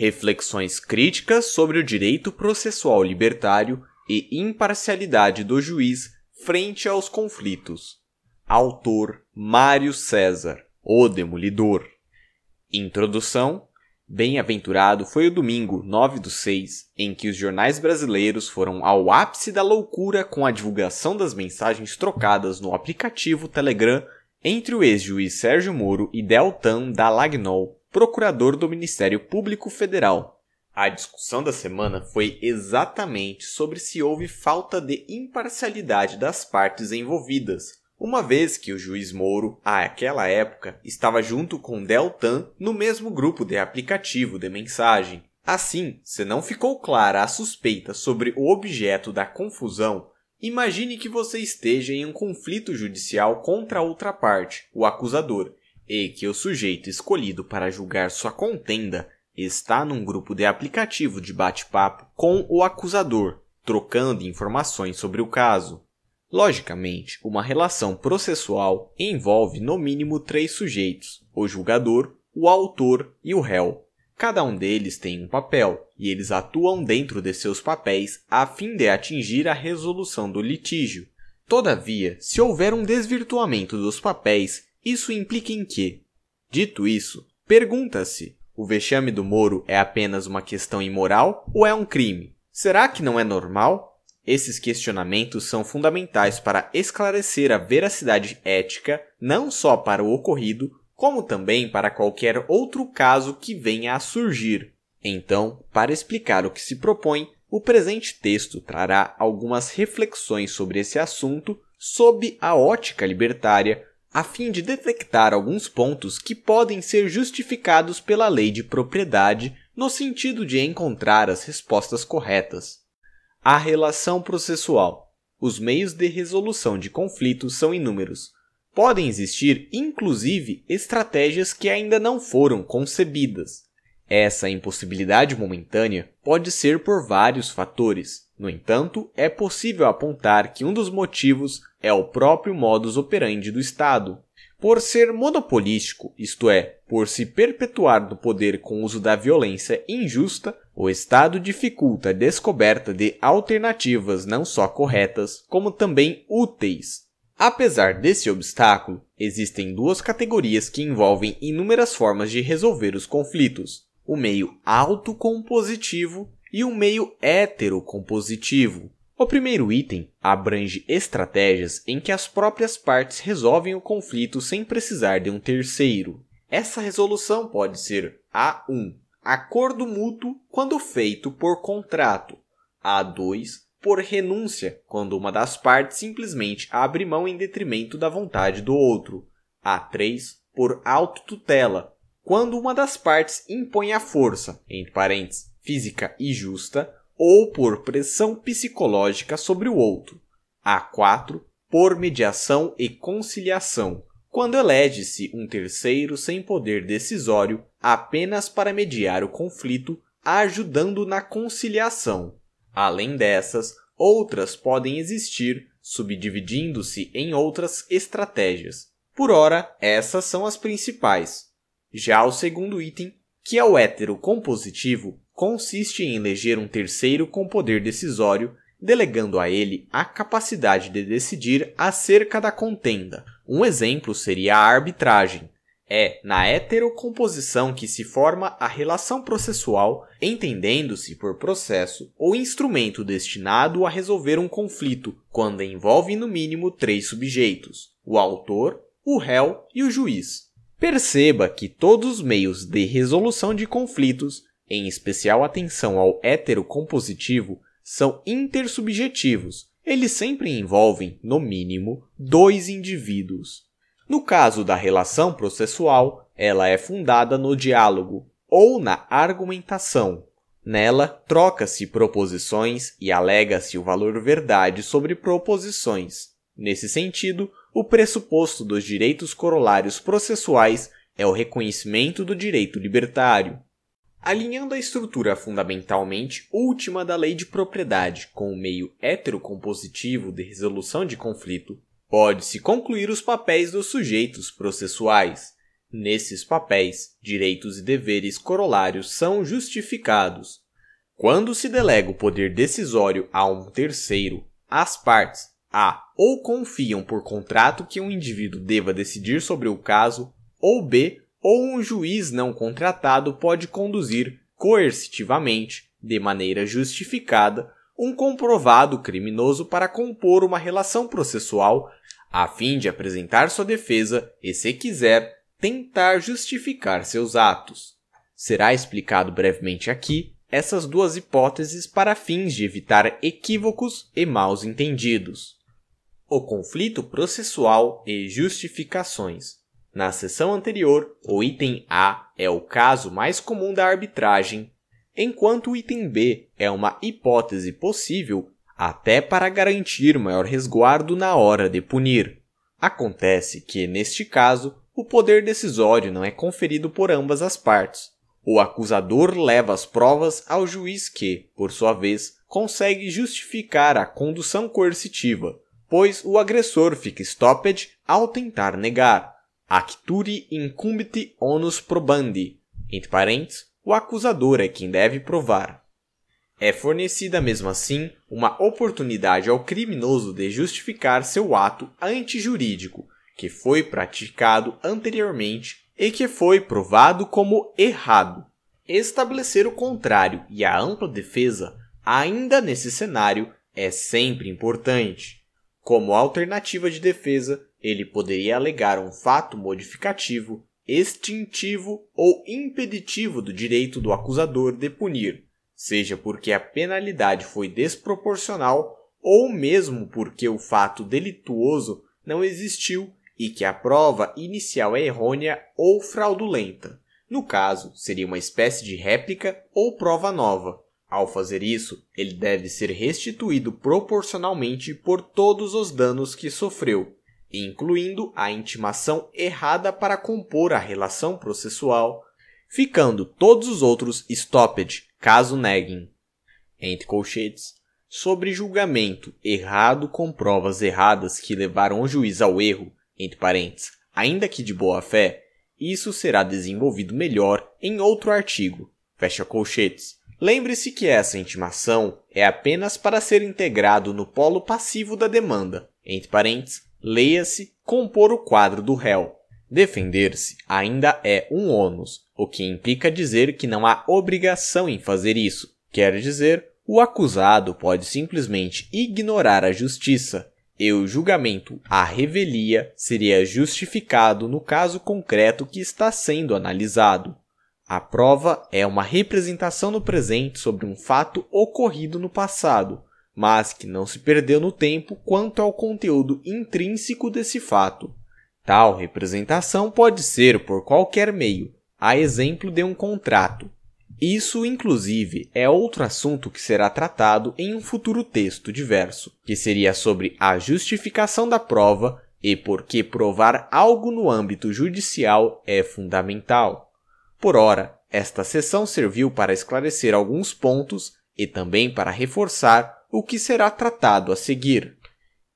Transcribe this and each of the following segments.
reflexões críticas sobre o direito processual libertário e imparcialidade do juiz frente aos conflitos. Autor Mário César, o Demolidor. Introdução Bem-aventurado foi o domingo 9 do 6, em que os jornais brasileiros foram ao ápice da loucura com a divulgação das mensagens trocadas no aplicativo Telegram entre o ex-juiz Sérgio Moro e Deltan Dallagnol, procurador do Ministério Público Federal. A discussão da semana foi exatamente sobre se houve falta de imparcialidade das partes envolvidas, uma vez que o juiz Moro, àquela época, estava junto com Deltan no mesmo grupo de aplicativo de mensagem. Assim, se não ficou clara a suspeita sobre o objeto da confusão, imagine que você esteja em um conflito judicial contra outra parte, o acusador, e que o sujeito escolhido para julgar sua contenda está num grupo de aplicativo de bate-papo com o acusador, trocando informações sobre o caso. Logicamente, uma relação processual envolve no mínimo três sujeitos: o julgador, o autor e o réu. Cada um deles tem um papel e eles atuam dentro de seus papéis a fim de atingir a resolução do litígio. Todavia, se houver um desvirtuamento dos papéis, isso implica em quê? Dito isso, pergunta-se: o vexame do Moro é apenas uma questão imoral ou é um crime? Será que não é normal? Esses questionamentos são fundamentais para esclarecer a veracidade ética não só para o ocorrido, como também para qualquer outro caso que venha a surgir. Então, para explicar o que se propõe, o presente texto trará algumas reflexões sobre esse assunto sob a ótica libertária a fim de detectar alguns pontos que podem ser justificados pela lei de propriedade no sentido de encontrar as respostas corretas. A relação processual. Os meios de resolução de conflitos são inúmeros. Podem existir, inclusive, estratégias que ainda não foram concebidas. Essa impossibilidade momentânea pode ser por vários fatores, no entanto, é possível apontar que um dos motivos é o próprio modus operandi do Estado. Por ser monopolístico, isto é, por se perpetuar no poder com uso da violência injusta, o Estado dificulta a descoberta de alternativas não só corretas, como também úteis. Apesar desse obstáculo, existem duas categorias que envolvem inúmeras formas de resolver os conflitos: o meio autocompositivo e um meio heterocompositivo. O primeiro item abrange estratégias em que as próprias partes resolvem o conflito sem precisar de um terceiro. Essa resolução pode ser A1, acordo mútuo quando feito por contrato, A2, por renúncia, quando uma das partes simplesmente abre mão em detrimento da vontade do outro, A3, por autotutela, quando uma das partes impõe a força, entre parênteses, física e justa ou por pressão psicológica sobre o outro. A 4. Por mediação e conciliação, quando elege-se um terceiro sem poder decisório apenas para mediar o conflito, ajudando na conciliação. Além dessas, outras podem existir, subdividindo-se em outras estratégias. Por ora, essas são as principais. Já o segundo item, que é o hétero compositivo, consiste em eleger um terceiro com poder decisório, delegando a ele a capacidade de decidir acerca da contenda. Um exemplo seria a arbitragem. É na heterocomposição que se forma a relação processual, entendendo-se por processo o instrumento destinado a resolver um conflito, quando envolve no mínimo três sujeitos: o autor, o réu e o juiz. Perceba que todos os meios de resolução de conflitos em especial atenção ao hétero compositivo, são intersubjetivos. Eles sempre envolvem, no mínimo, dois indivíduos. No caso da relação processual, ela é fundada no diálogo ou na argumentação. Nela, troca-se proposições e alega-se o valor verdade sobre proposições. Nesse sentido, o pressuposto dos direitos corolários processuais é o reconhecimento do direito libertário. Alinhando a estrutura fundamentalmente última da lei de propriedade com o meio heterocompositivo de resolução de conflito, pode-se concluir os papéis dos sujeitos processuais. Nesses papéis, direitos e deveres corolários são justificados. Quando se delega o poder decisório a um terceiro, as partes a ou confiam por contrato que um indivíduo deva decidir sobre o caso, ou b ou um juiz não contratado pode conduzir coercitivamente, de maneira justificada, um comprovado criminoso para compor uma relação processual a fim de apresentar sua defesa e, se quiser, tentar justificar seus atos. Será explicado brevemente aqui essas duas hipóteses para fins de evitar equívocos e maus entendidos. O conflito processual e justificações. Na sessão anterior, o item A é o caso mais comum da arbitragem, enquanto o item B é uma hipótese possível até para garantir maior resguardo na hora de punir. Acontece que, neste caso, o poder decisório não é conferido por ambas as partes. O acusador leva as provas ao juiz que, por sua vez, consegue justificar a condução coercitiva, pois o agressor fica stopped ao tentar negar Acturi incumbit onus probandi, entre parênteses, o acusador é quem deve provar. É fornecida mesmo assim uma oportunidade ao criminoso de justificar seu ato antijurídico, que foi praticado anteriormente e que foi provado como errado. Estabelecer o contrário e a ampla defesa, ainda nesse cenário, é sempre importante. Como alternativa de defesa, ele poderia alegar um fato modificativo, extintivo ou impeditivo do direito do acusador de punir, seja porque a penalidade foi desproporcional ou mesmo porque o fato delituoso não existiu e que a prova inicial é errônea ou fraudulenta. No caso, seria uma espécie de réplica ou prova nova. Ao fazer isso, ele deve ser restituído proporcionalmente por todos os danos que sofreu, incluindo a intimação errada para compor a relação processual, ficando todos os outros stoppage, caso neguem, entre colchetes, sobre julgamento errado com provas erradas que levaram o juiz ao erro, entre parênteses, ainda que de boa fé, isso será desenvolvido melhor em outro artigo. Fecha colchetes. Lembre-se que essa intimação é apenas para ser integrado no polo passivo da demanda, entre parênteses, Leia-se compor o quadro do réu. Defender-se ainda é um ônus, o que implica dizer que não há obrigação em fazer isso. Quer dizer, o acusado pode simplesmente ignorar a justiça, e o julgamento à revelia seria justificado no caso concreto que está sendo analisado. A prova é uma representação no presente sobre um fato ocorrido no passado, mas que não se perdeu no tempo quanto ao conteúdo intrínseco desse fato. Tal representação pode ser por qualquer meio, a exemplo de um contrato. Isso, inclusive, é outro assunto que será tratado em um futuro texto diverso, que seria sobre a justificação da prova e por que provar algo no âmbito judicial é fundamental. Por ora, esta sessão serviu para esclarecer alguns pontos e também para reforçar o que será tratado a seguir.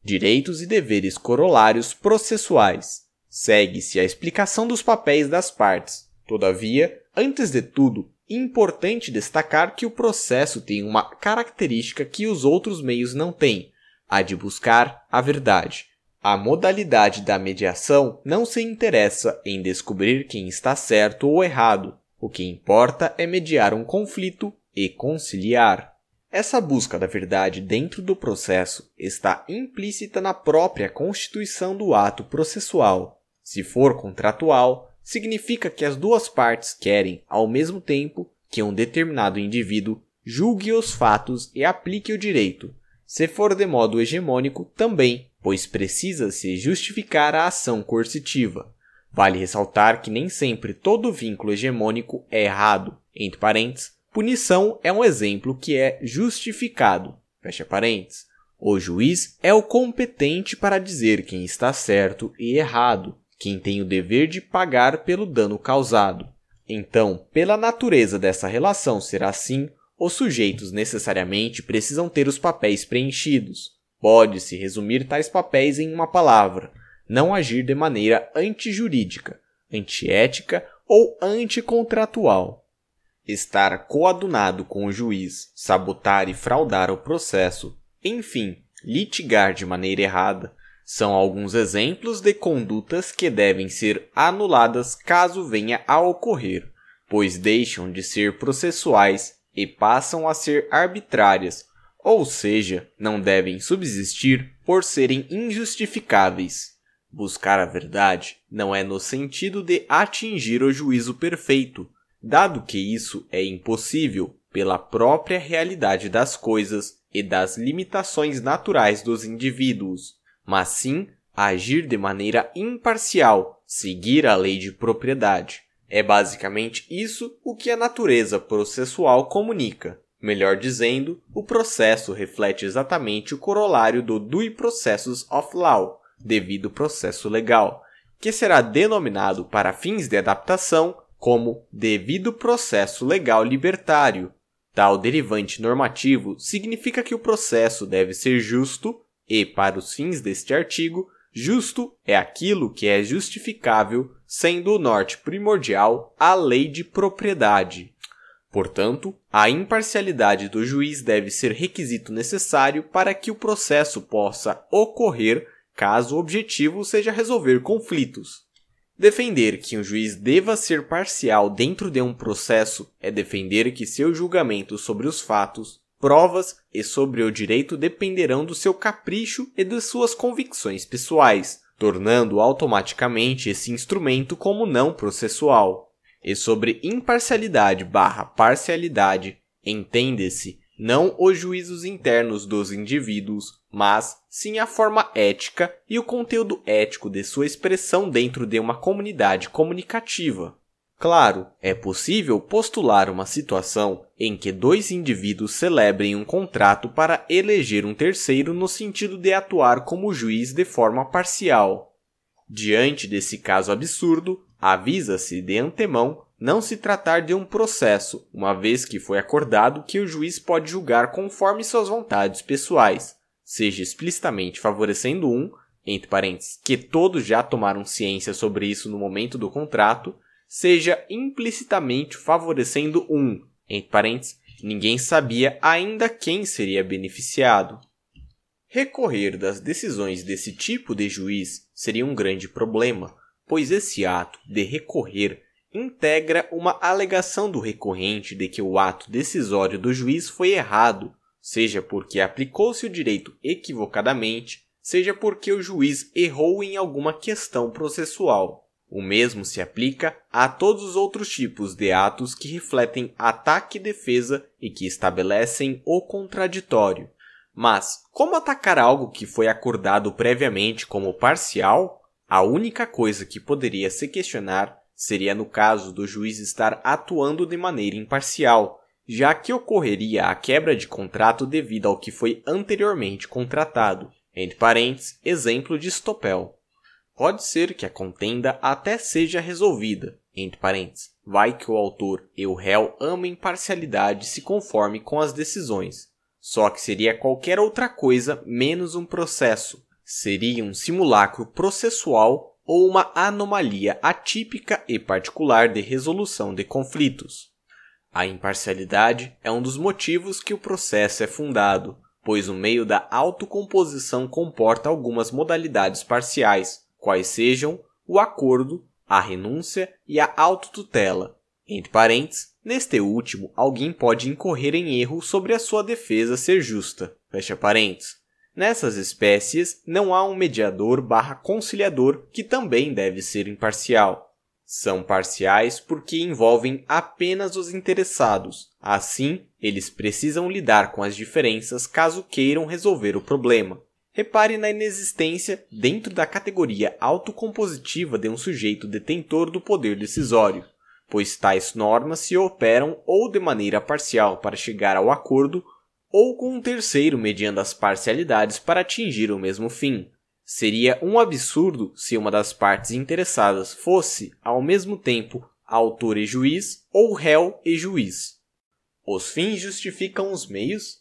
Direitos e deveres corolários processuais. Segue-se a explicação dos papéis das partes. Todavia, antes de tudo, é importante destacar que o processo tem uma característica que os outros meios não têm, a de buscar a verdade. A modalidade da mediação não se interessa em descobrir quem está certo ou errado. O que importa é mediar um conflito e conciliar. Essa busca da verdade dentro do processo está implícita na própria constituição do ato processual. Se for contratual, significa que as duas partes querem, ao mesmo tempo, que um determinado indivíduo julgue os fatos e aplique o direito. Se for de modo hegemônico, também, pois precisa-se justificar a ação coercitiva. Vale ressaltar que nem sempre todo vínculo hegemônico é errado, entre parênteses, Punição é um exemplo que é justificado. Fecha parênteses. O juiz é o competente para dizer quem está certo e errado, quem tem o dever de pagar pelo dano causado. Então, pela natureza dessa relação ser assim, os sujeitos necessariamente precisam ter os papéis preenchidos. Pode-se resumir tais papéis em uma palavra: não agir de maneira antijurídica, antiética ou anticontratual estar coadunado com o juiz, sabotar e fraudar o processo, enfim, litigar de maneira errada, são alguns exemplos de condutas que devem ser anuladas caso venha a ocorrer, pois deixam de ser processuais e passam a ser arbitrárias, ou seja, não devem subsistir por serem injustificáveis. Buscar a verdade não é no sentido de atingir o juízo perfeito, dado que isso é impossível pela própria realidade das coisas e das limitações naturais dos indivíduos, mas sim agir de maneira imparcial, seguir a lei de propriedade. É basicamente isso o que a natureza processual comunica. Melhor dizendo, o processo reflete exatamente o corolário do Due Processus of Law, devido processo legal, que será denominado para fins de adaptação como devido processo legal libertário. Tal derivante normativo significa que o processo deve ser justo e, para os fins deste artigo, justo é aquilo que é justificável, sendo o norte primordial a lei de propriedade. Portanto, a imparcialidade do juiz deve ser requisito necessário para que o processo possa ocorrer caso o objetivo seja resolver conflitos. Defender que um juiz deva ser parcial dentro de um processo é defender que seu julgamento sobre os fatos, provas e sobre o direito dependerão do seu capricho e de suas convicções pessoais, tornando automaticamente esse instrumento como não processual. E sobre imparcialidade barra parcialidade, entende-se não os juízos internos dos indivíduos, mas sim a forma ética e o conteúdo ético de sua expressão dentro de uma comunidade comunicativa. Claro, é possível postular uma situação em que dois indivíduos celebrem um contrato para eleger um terceiro no sentido de atuar como juiz de forma parcial. Diante desse caso absurdo, avisa-se de antemão não se tratar de um processo, uma vez que foi acordado que o juiz pode julgar conforme suas vontades pessoais, seja explicitamente favorecendo um, entre parênteses, que todos já tomaram ciência sobre isso no momento do contrato, seja implicitamente favorecendo um, entre parênteses, ninguém sabia ainda quem seria beneficiado. Recorrer das decisões desse tipo de juiz seria um grande problema, pois esse ato de recorrer integra uma alegação do recorrente de que o ato decisório do juiz foi errado, seja porque aplicou-se o direito equivocadamente, seja porque o juiz errou em alguma questão processual. O mesmo se aplica a todos os outros tipos de atos que refletem ataque e defesa e que estabelecem o contraditório. Mas como atacar algo que foi acordado previamente como parcial? A única coisa que poderia se questionar Seria no caso do juiz estar atuando de maneira imparcial, já que ocorreria a quebra de contrato devido ao que foi anteriormente contratado, entre parênteses, exemplo de estopel. Pode ser que a contenda até seja resolvida, entre parênteses, vai que o autor e o réu amam imparcialidade e se conforme com as decisões, só que seria qualquer outra coisa menos um processo, seria um simulacro processual ou uma anomalia atípica e particular de resolução de conflitos. A imparcialidade é um dos motivos que o processo é fundado, pois o meio da autocomposição comporta algumas modalidades parciais, quais sejam o acordo, a renúncia e a autotutela. Entre parênteses, neste último, alguém pode incorrer em erro sobre a sua defesa ser justa. Fecha parênteses. Nessas espécies, não há um mediador barra conciliador que também deve ser imparcial. São parciais porque envolvem apenas os interessados. Assim, eles precisam lidar com as diferenças caso queiram resolver o problema. Repare na inexistência, dentro da categoria autocompositiva de um sujeito detentor do poder decisório, pois tais normas se operam ou de maneira parcial para chegar ao acordo ou com um terceiro mediando as parcialidades para atingir o mesmo fim. Seria um absurdo se uma das partes interessadas fosse, ao mesmo tempo, autor e juiz ou réu e juiz. Os fins justificam os meios?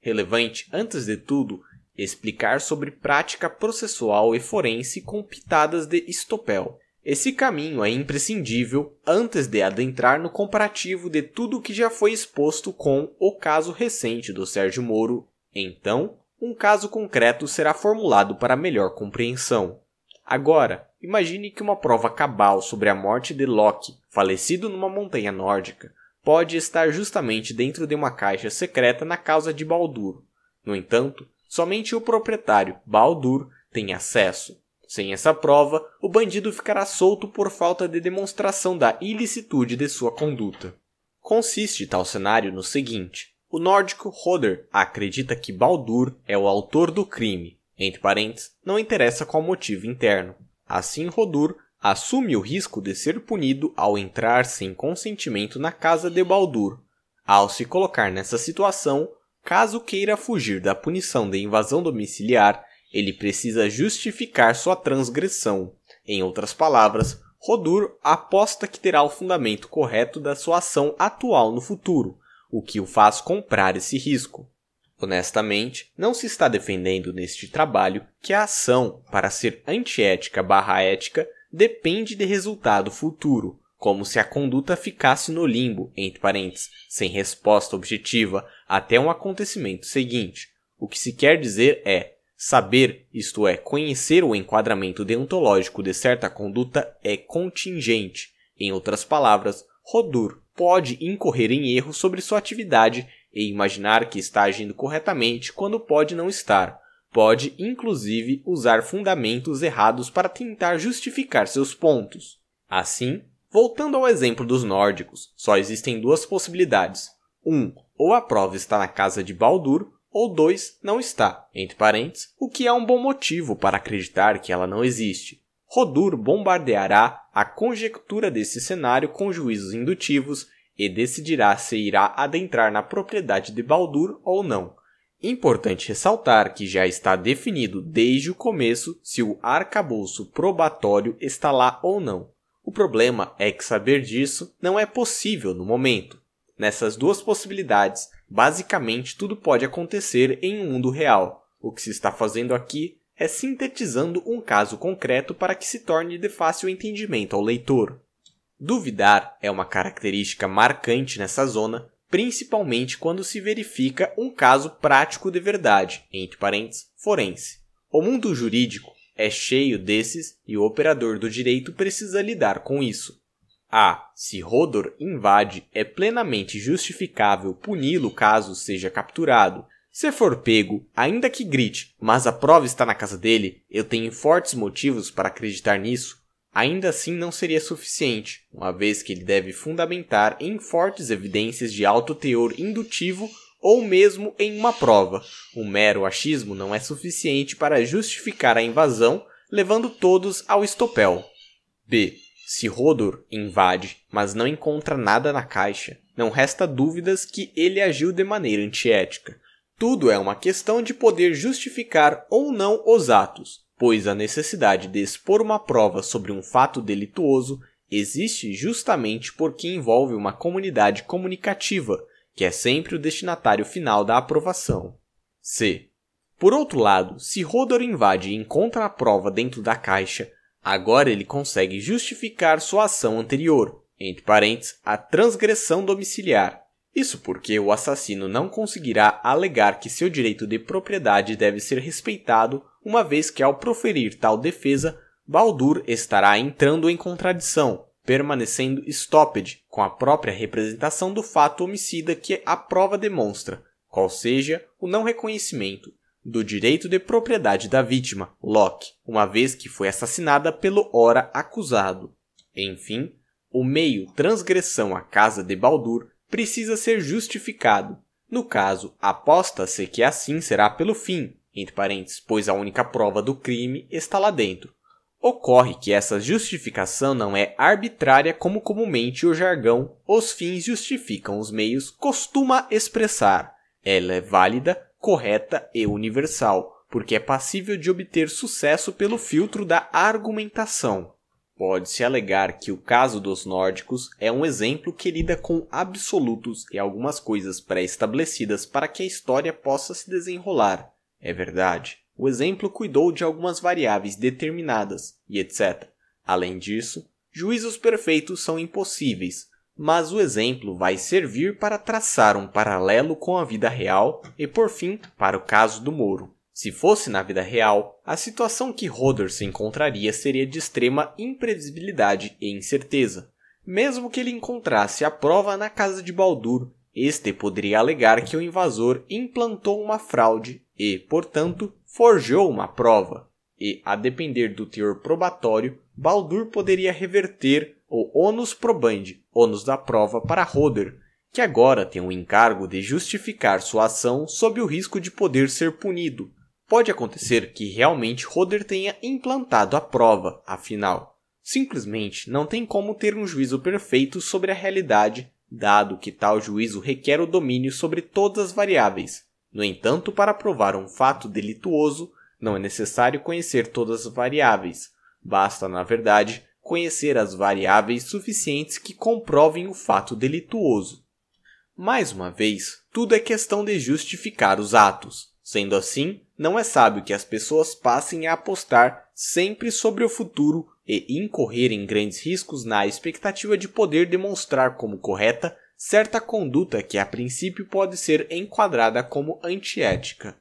Relevante, antes de tudo, explicar sobre prática processual e forense com pitadas de estopel. Esse caminho é imprescindível antes de adentrar no comparativo de tudo o que já foi exposto com o caso recente do Sérgio Moro. Então, um caso concreto será formulado para melhor compreensão. Agora, imagine que uma prova cabal sobre a morte de Loki, falecido numa montanha nórdica, pode estar justamente dentro de uma caixa secreta na causa de Baldur. No entanto, somente o proprietário, Baldur, tem acesso. Sem essa prova, o bandido ficará solto por falta de demonstração da ilicitude de sua conduta. Consiste tal cenário no seguinte: o nórdico Roder acredita que Baldur é o autor do crime, entre parênteses, não interessa qual motivo interno. Assim, Rodur assume o risco de ser punido ao entrar sem consentimento na casa de Baldur. Ao se colocar nessa situação, caso queira fugir da punição de invasão domiciliar, ele precisa justificar sua transgressão. Em outras palavras, Rodur aposta que terá o fundamento correto da sua ação atual no futuro, o que o faz comprar esse risco. Honestamente, não se está defendendo neste trabalho que a ação, para ser antiética barra ética, depende de resultado futuro, como se a conduta ficasse no limbo, entre parênteses, sem resposta objetiva, até um acontecimento seguinte. O que se quer dizer é, Saber, isto é, conhecer o enquadramento deontológico de certa conduta é contingente. Em outras palavras, Rodur pode incorrer em erro sobre sua atividade e imaginar que está agindo corretamente quando pode não estar. Pode, inclusive, usar fundamentos errados para tentar justificar seus pontos. Assim, voltando ao exemplo dos nórdicos, só existem duas possibilidades. 1. Um, ou a prova está na casa de Baldur, ou 2 não está, entre parênteses, o que é um bom motivo para acreditar que ela não existe. Rodur bombardeará a conjectura desse cenário com juízos indutivos e decidirá se irá adentrar na propriedade de Baldur ou não. Importante ressaltar que já está definido desde o começo se o arcabouço probatório está lá ou não. O problema é que saber disso não é possível no momento. Nessas duas possibilidades, Basicamente, tudo pode acontecer em um mundo real. O que se está fazendo aqui é sintetizando um caso concreto para que se torne de fácil entendimento ao leitor. Duvidar é uma característica marcante nessa zona, principalmente quando se verifica um caso prático de verdade, entre parênteses, forense. O mundo jurídico é cheio desses e o operador do direito precisa lidar com isso. A. Se Rodor invade, é plenamente justificável puni-lo caso seja capturado. Se for pego, ainda que grite, mas a prova está na casa dele, eu tenho fortes motivos para acreditar nisso, ainda assim não seria suficiente, uma vez que ele deve fundamentar em fortes evidências de alto teor indutivo ou mesmo em uma prova. O mero achismo não é suficiente para justificar a invasão, levando todos ao estopel. B. Se Hodor invade, mas não encontra nada na caixa, não resta dúvidas que ele agiu de maneira antiética. Tudo é uma questão de poder justificar ou não os atos, pois a necessidade de expor uma prova sobre um fato delituoso existe justamente porque envolve uma comunidade comunicativa, que é sempre o destinatário final da aprovação. C. Por outro lado, se Rodor invade e encontra a prova dentro da caixa, Agora ele consegue justificar sua ação anterior, entre parênteses, a transgressão domiciliar. Isso porque o assassino não conseguirá alegar que seu direito de propriedade deve ser respeitado, uma vez que ao proferir tal defesa, Baldur estará entrando em contradição, permanecendo stopped com a própria representação do fato homicida que a prova demonstra, qual seja o não reconhecimento do direito de propriedade da vítima, Locke, uma vez que foi assassinada pelo ora acusado. Enfim, o meio transgressão à casa de Baldur precisa ser justificado. No caso, aposta-se que assim será pelo fim, entre parênteses, pois a única prova do crime está lá dentro. Ocorre que essa justificação não é arbitrária como comumente o jargão os fins justificam os meios costuma expressar. Ela é válida correta e universal, porque é passível de obter sucesso pelo filtro da argumentação. Pode-se alegar que o caso dos nórdicos é um exemplo que lida com absolutos e algumas coisas pré-estabelecidas para que a história possa se desenrolar. É verdade. O exemplo cuidou de algumas variáveis determinadas e etc. Além disso, juízos perfeitos são impossíveis, mas o exemplo vai servir para traçar um paralelo com a vida real e, por fim, para o caso do Moro. Se fosse na vida real, a situação que Roder se encontraria seria de extrema imprevisibilidade e incerteza. Mesmo que ele encontrasse a prova na casa de Baldur, este poderia alegar que o invasor implantou uma fraude e, portanto, forjou uma prova. E, a depender do teor probatório, Baldur poderia reverter o ônus probandi, ônus da prova para Roder, que agora tem o encargo de justificar sua ação sob o risco de poder ser punido. Pode acontecer que realmente Roder tenha implantado a prova, afinal. Simplesmente não tem como ter um juízo perfeito sobre a realidade, dado que tal juízo requer o domínio sobre todas as variáveis. No entanto, para provar um fato delituoso, não é necessário conhecer todas as variáveis. Basta, na verdade, conhecer as variáveis suficientes que comprovem o fato delituoso. Mais uma vez, tudo é questão de justificar os atos. Sendo assim, não é sábio que as pessoas passem a apostar sempre sobre o futuro e incorrerem grandes riscos na expectativa de poder demonstrar como correta certa conduta que a princípio pode ser enquadrada como antiética.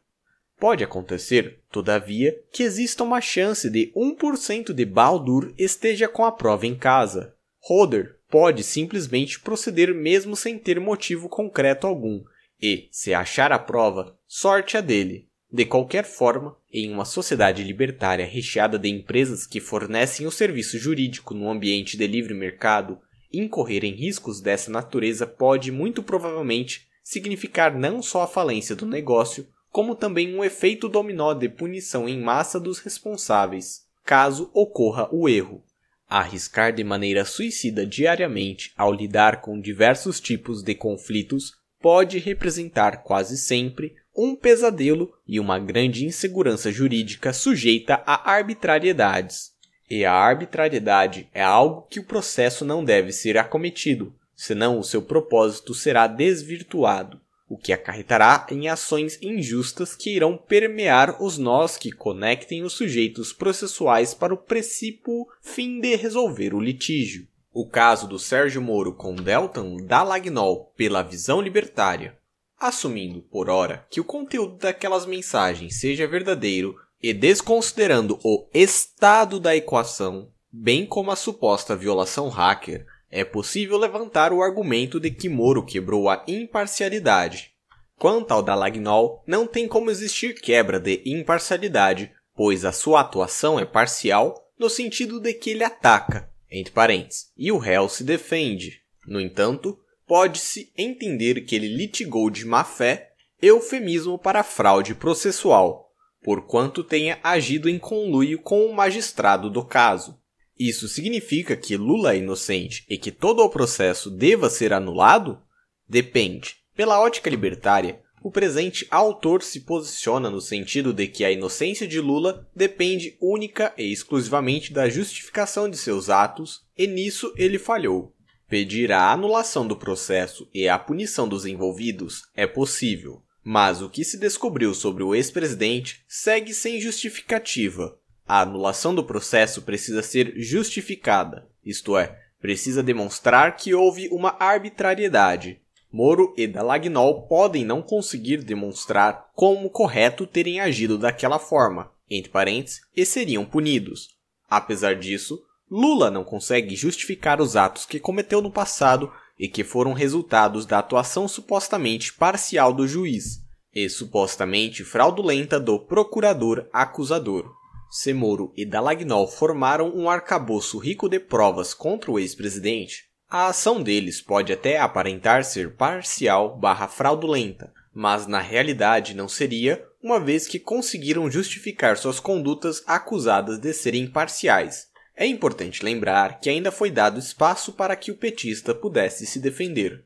Pode acontecer, todavia, que exista uma chance de 1% de Baldur esteja com a prova em casa. Roder pode simplesmente proceder mesmo sem ter motivo concreto algum, e, se achar a prova, sorte a é dele. De qualquer forma, em uma sociedade libertária recheada de empresas que fornecem o serviço jurídico no ambiente de livre mercado, incorrer em riscos dessa natureza pode muito provavelmente significar não só a falência do negócio, como também um efeito dominó de punição em massa dos responsáveis, caso ocorra o erro. Arriscar de maneira suicida diariamente ao lidar com diversos tipos de conflitos pode representar quase sempre um pesadelo e uma grande insegurança jurídica sujeita a arbitrariedades. E a arbitrariedade é algo que o processo não deve ser acometido, senão o seu propósito será desvirtuado o que acarretará em ações injustas que irão permear os nós que conectem os sujeitos processuais para o princípio fim de resolver o litígio. O caso do Sérgio Moro com Deltan Lagnol pela visão libertária. Assumindo, por ora, que o conteúdo daquelas mensagens seja verdadeiro e desconsiderando o estado da equação, bem como a suposta violação hacker, é possível levantar o argumento de que Moro quebrou a imparcialidade. Quanto ao Dalagnol, não tem como existir quebra de imparcialidade, pois a sua atuação é parcial no sentido de que ele ataca, entre parênteses, e o réu se defende. No entanto, pode-se entender que ele litigou de má fé, eufemismo para fraude processual, porquanto tenha agido em conluio com o magistrado do caso. Isso significa que Lula é inocente e que todo o processo deva ser anulado? Depende. Pela ótica libertária, o presente autor se posiciona no sentido de que a inocência de Lula depende única e exclusivamente da justificação de seus atos, e nisso ele falhou. Pedir a anulação do processo e a punição dos envolvidos é possível, mas o que se descobriu sobre o ex-presidente segue sem justificativa, a anulação do processo precisa ser justificada, isto é, precisa demonstrar que houve uma arbitrariedade. Moro e Dalagnol podem não conseguir demonstrar como correto terem agido daquela forma, entre parênteses, e seriam punidos. Apesar disso, Lula não consegue justificar os atos que cometeu no passado e que foram resultados da atuação supostamente parcial do juiz e supostamente fraudulenta do procurador acusador. Semoro e Dalagnol formaram um arcabouço rico de provas contra o ex-presidente, a ação deles pode até aparentar ser parcial barra fraudulenta, mas na realidade não seria, uma vez que conseguiram justificar suas condutas acusadas de serem parciais. É importante lembrar que ainda foi dado espaço para que o petista pudesse se defender.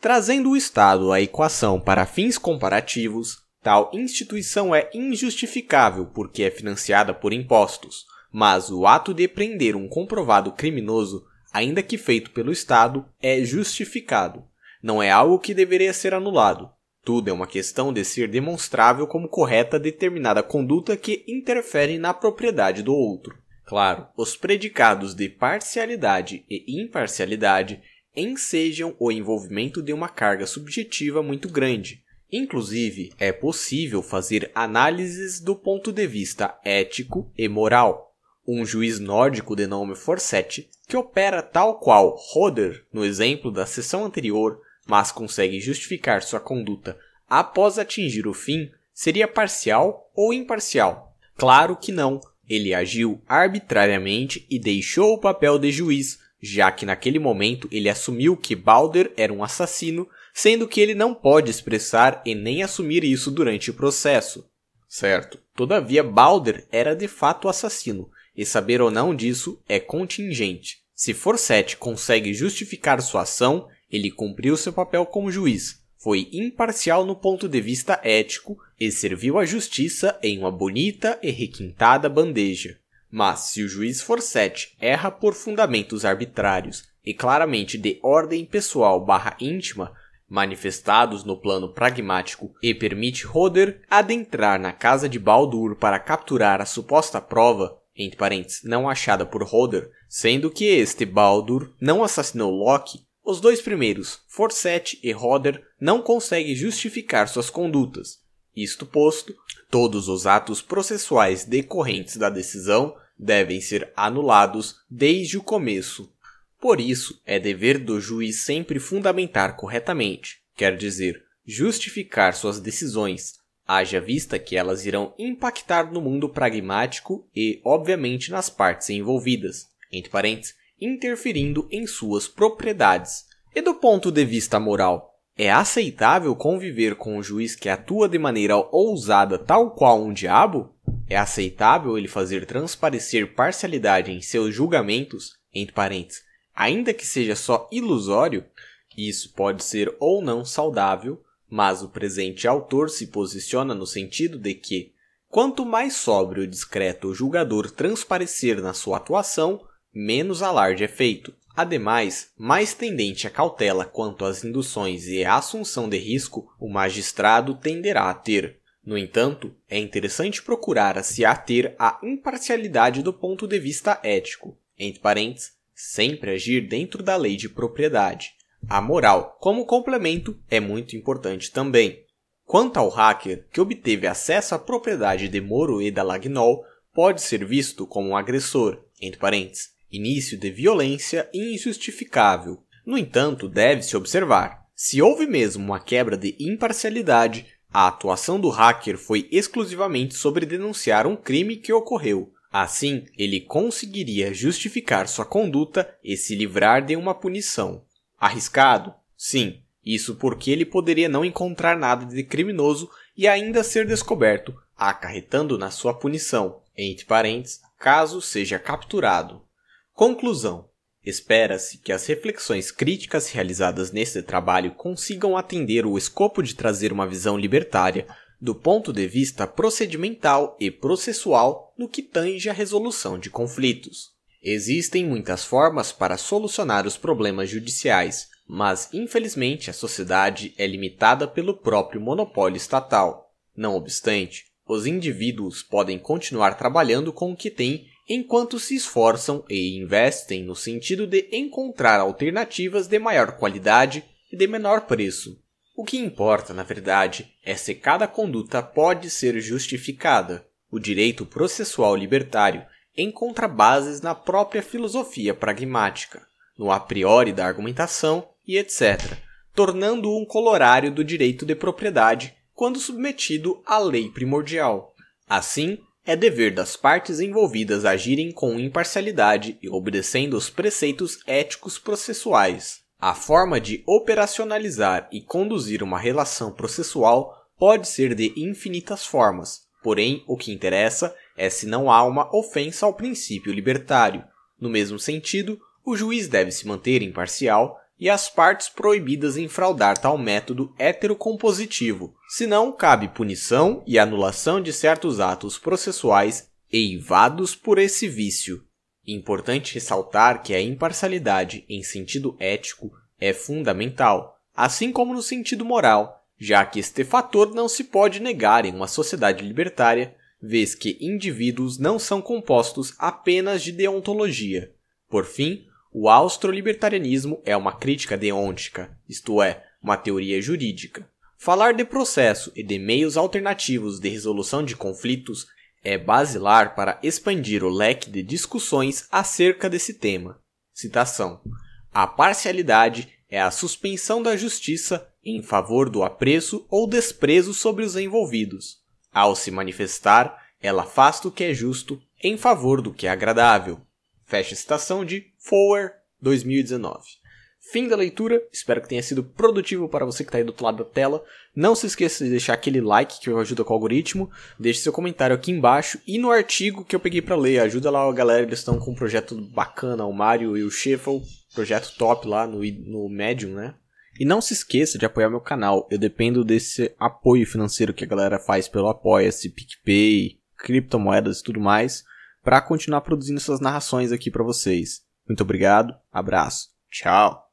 Trazendo o Estado à equação para fins comparativos, Tal instituição é injustificável porque é financiada por impostos, mas o ato de prender um comprovado criminoso, ainda que feito pelo Estado, é justificado. Não é algo que deveria ser anulado. Tudo é uma questão de ser demonstrável como correta determinada conduta que interfere na propriedade do outro. Claro, os predicados de parcialidade e imparcialidade ensejam o envolvimento de uma carga subjetiva muito grande, Inclusive, é possível fazer análises do ponto de vista ético e moral. Um juiz nórdico de nome Forset que opera tal qual Roder no exemplo da sessão anterior, mas consegue justificar sua conduta após atingir o fim, seria parcial ou imparcial? Claro que não. Ele agiu arbitrariamente e deixou o papel de juiz, já que naquele momento ele assumiu que Balder era um assassino sendo que ele não pode expressar e nem assumir isso durante o processo. Certo. Todavia, Balder era de fato assassino, e saber ou não disso é contingente. Se Forsett consegue justificar sua ação, ele cumpriu seu papel como juiz, foi imparcial no ponto de vista ético e serviu à justiça em uma bonita e requintada bandeja. Mas se o juiz Forsett erra por fundamentos arbitrários e claramente de ordem pessoal barra íntima, manifestados no plano pragmático e permite Roder adentrar na casa de Baldur para capturar a suposta prova, entre parênteses, não achada por Roder, sendo que este Baldur não assassinou Loki, os dois primeiros, Forset e Roder, não conseguem justificar suas condutas. Isto posto, todos os atos processuais decorrentes da decisão devem ser anulados desde o começo por isso, é dever do juiz sempre fundamentar corretamente, quer dizer, justificar suas decisões, haja vista que elas irão impactar no mundo pragmático e, obviamente, nas partes envolvidas, entre parênteses, interferindo em suas propriedades. E do ponto de vista moral, é aceitável conviver com um juiz que atua de maneira ousada tal qual um diabo? É aceitável ele fazer transparecer parcialidade em seus julgamentos, entre parênteses, Ainda que seja só ilusório, isso pode ser ou não saudável, mas o presente autor se posiciona no sentido de que, quanto mais sóbrio, discreto o julgador transparecer na sua atuação, menos alarde é feito. Ademais, mais tendente à cautela quanto às induções e à assunção de risco, o magistrado tenderá a ter. No entanto, é interessante procurar se ater à imparcialidade do ponto de vista ético. Entre parênteses, sempre agir dentro da lei de propriedade. A moral, como complemento, é muito importante também. Quanto ao hacker que obteve acesso à propriedade de Moro e da Lagnol, pode ser visto como um agressor, entre parênteses, início de violência injustificável. No entanto, deve-se observar, se houve mesmo uma quebra de imparcialidade, a atuação do hacker foi exclusivamente sobre denunciar um crime que ocorreu, Assim, ele conseguiria justificar sua conduta e se livrar de uma punição. Arriscado? Sim, isso porque ele poderia não encontrar nada de criminoso e ainda ser descoberto, acarretando na sua punição, entre parênteses, caso seja capturado. Conclusão: Espera-se que as reflexões críticas realizadas neste trabalho consigam atender o escopo de trazer uma visão libertária do ponto de vista procedimental e processual no que tange à resolução de conflitos. Existem muitas formas para solucionar os problemas judiciais, mas infelizmente a sociedade é limitada pelo próprio monopólio estatal. Não obstante, os indivíduos podem continuar trabalhando com o que têm enquanto se esforçam e investem no sentido de encontrar alternativas de maior qualidade e de menor preço. O que importa, na verdade, é se cada conduta pode ser justificada. O direito processual libertário encontra bases na própria filosofia pragmática, no a priori da argumentação e etc., tornando-o um colorário do direito de propriedade quando submetido à lei primordial. Assim, é dever das partes envolvidas agirem com imparcialidade e obedecendo os preceitos éticos processuais, a forma de operacionalizar e conduzir uma relação processual pode ser de infinitas formas, porém o que interessa é se não há uma ofensa ao princípio libertário. No mesmo sentido, o juiz deve se manter imparcial e as partes proibidas fraudar tal método heterocompositivo, senão cabe punição e anulação de certos atos processuais eivados por esse vício. Importante ressaltar que a imparcialidade em sentido ético é fundamental, assim como no sentido moral, já que este fator não se pode negar em uma sociedade libertária, vez que indivíduos não são compostos apenas de deontologia. Por fim, o austrolibertarianismo é uma crítica deontica, isto é, uma teoria jurídica. Falar de processo e de meios alternativos de resolução de conflitos é basilar para expandir o leque de discussões acerca desse tema. Citação: A parcialidade é a suspensão da justiça em favor do apreço ou desprezo sobre os envolvidos. Ao se manifestar, ela faz do que é justo em favor do que é agradável. Fecha citação de Fowler, 2019. Fim da leitura, espero que tenha sido produtivo para você que está aí do outro lado da tela. Não se esqueça de deixar aquele like que ajuda com o algoritmo, deixe seu comentário aqui embaixo e no artigo que eu peguei para ler. Ajuda lá a galera, eles estão com um projeto bacana, o Mario e o Sheffel, projeto top lá no, no Medium, né? E não se esqueça de apoiar meu canal, eu dependo desse apoio financeiro que a galera faz pelo Apoia-se, PicPay, criptomoedas e tudo mais, para continuar produzindo essas narrações aqui para vocês. Muito obrigado, abraço, tchau!